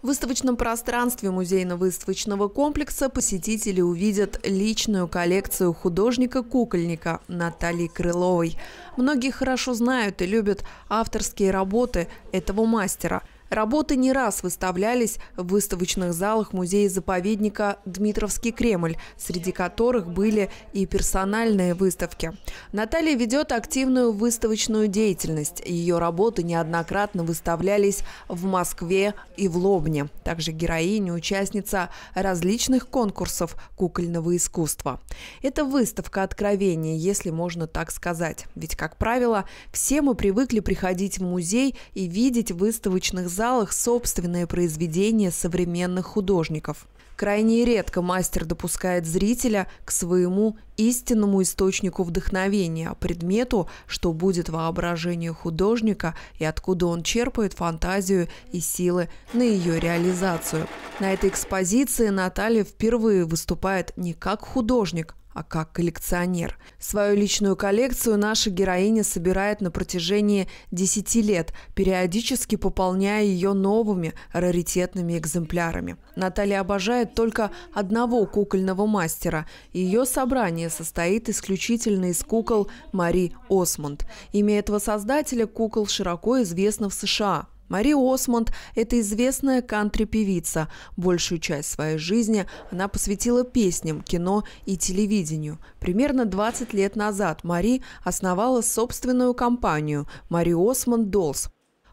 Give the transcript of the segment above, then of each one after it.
В выставочном пространстве музейно-выставочного комплекса посетители увидят личную коллекцию художника-кукольника Натальи Крыловой. Многие хорошо знают и любят авторские работы этого мастера – Работы не раз выставлялись в выставочных залах музея-заповедника «Дмитровский Кремль», среди которых были и персональные выставки. Наталья ведет активную выставочную деятельность. Ее работы неоднократно выставлялись в Москве и в Лобне. Также героиня – участница различных конкурсов кукольного искусства. Это выставка откровения, если можно так сказать. Ведь, как правило, все мы привыкли приходить в музей и видеть выставочных залах залах собственное произведение современных художников. Крайне редко мастер допускает зрителя к своему истинному источнику вдохновения, а предмету, что будет воображение художника и откуда он черпает фантазию и силы на ее реализацию. На этой экспозиции Наталья впервые выступает не как художник, а как коллекционер. Свою личную коллекцию наша героиня собирает на протяжении 10 лет, периодически пополняя ее новыми раритетными экземплярами. Наталья обожает только одного кукольного мастера. Ее собрание состоит исключительно из кукол Мари Осмонд. Имя этого создателя кукол широко известно в США. Мари Осмонд – это известная кантри-певица. Большую часть своей жизни она посвятила песням, кино и телевидению. Примерно 20 лет назад Мари основала собственную компанию «Мари Осмонд Доллс.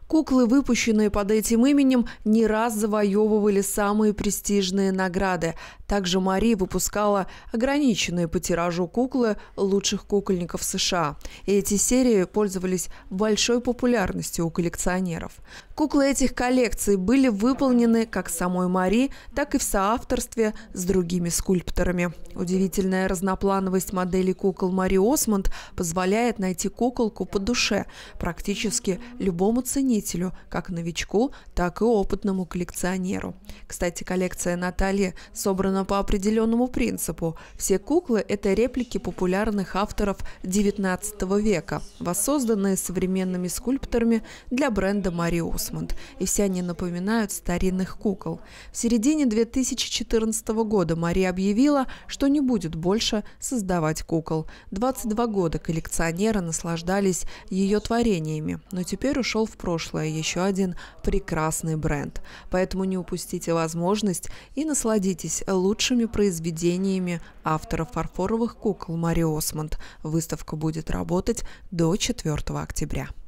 Куклы, выпущенные под этим именем, не раз завоевывали самые престижные награды. Также Мари выпускала ограниченные по тиражу куклы лучших кукольников США. И эти серии пользовались большой популярностью у коллекционеров. Куклы этих коллекций были выполнены как самой Мари, так и в соавторстве с другими скульпторами. Удивительная разноплановость моделей кукол Мари Осмонд позволяет найти куколку по душе практически любому цене ценителю, как новичку, так и опытному коллекционеру. Кстати, коллекция Натальи собрана по определенному принципу. Все куклы – это реплики популярных авторов XIX века, воссозданные современными скульпторами для бренда Мари Усмонд. И все они напоминают старинных кукол. В середине 2014 года Мари объявила, что не будет больше создавать кукол. 22 года коллекционеры наслаждались ее творениями, но теперь ушел в прошлое прошлое еще один прекрасный бренд. Поэтому не упустите возможность и насладитесь лучшими произведениями автора фарфоровых кукол Мари Осмонд. Выставка будет работать до 4 октября.